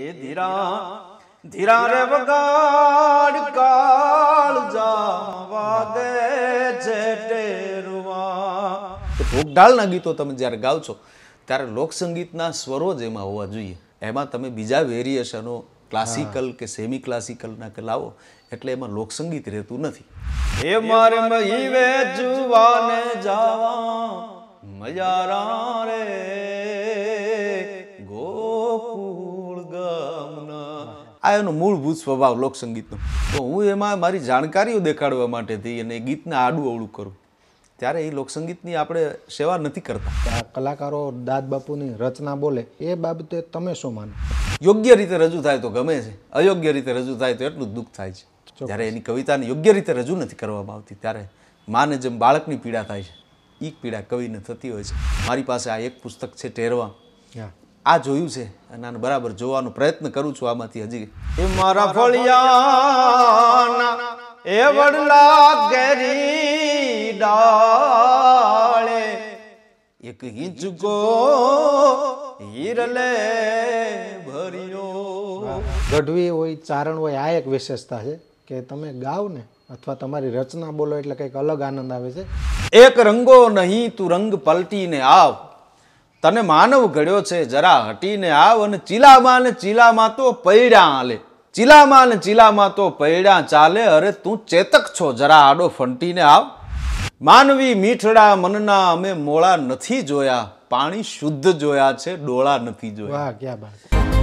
એ ધીરા ધીરા રે વગાડ કાળ જાવા દે છે ટેરવા ગીતો તમે જ્યારે ગાવ છો ત્યારે લોકસંગીતના સ્વરો જ એમાં હોવા જોઈએ એમાં તમે બીજા વેરિએશનો ક્લાસિકલ કે સેમી ક્લાસિકલના કે લાવો એટલે એમાં લોકસંગીત રહેતું નથી એ મારે મહીવે જુવાને જાવા મજા રે આ એનો મૂળભૂત સ્વભાવ લોકસંગીતનો તો હું એમાં મારી જાણકારીઓ દેખાડવા માટે થઈ અને ગીતને આડું અવળું કરું ત્યારે એ લોકસંગીતની આપણે સેવા નથી કરતા કલાકારો દાદ બાપુની રચના બોલે એ બાબતે તમે શું માનો યોગ્ય રીતે રજૂ થાય તો ગમે છે અયોગ્ય રીતે રજૂ થાય તો એટલું જ દુઃખ થાય છે જ્યારે એની કવિતાને યોગ્ય રીતે રજૂ નથી કરવામાં આવતી ત્યારે માને જેમ બાળકની પીડા થાય છે એ પીડા કવિને થતી હોય છે મારી પાસે આ એક પુસ્તક છે ટેરવા આ જોયું છે અને આને બરાબર જોવાનો પ્રયત્ન કરું છું આમાંથી હજી એ મારા ફળિયાના એ વડલા કેરી ડાળે એક હિંચકો હીરલે ભર્યો ગઢવી હોય ચારણ હોય આ એક વિશેષતા છે કે તમે ગાઓ ને અથવા તમારી રચના બોલો એટલે કંઈક અલગ આનંદ આવે છે એક રંગો નહીં તું રંગ પલટીને આવ તને માનવ ઘડ્યો છે જરા હટીને આવ અને ચીલામાં ને ચીલામાં તો પૈડા આલે ચીલામાં ને ચીલામાં તો પૈડા ચાલે અરે તું ચેતક છો જરા આડો ફંટીને આવ માનવી મીઠડા મનના અમે મોળા નથી જોયા પાણી શુદ્ધ જોયા છે ડોળા નથી જોયા ક્યાં વાત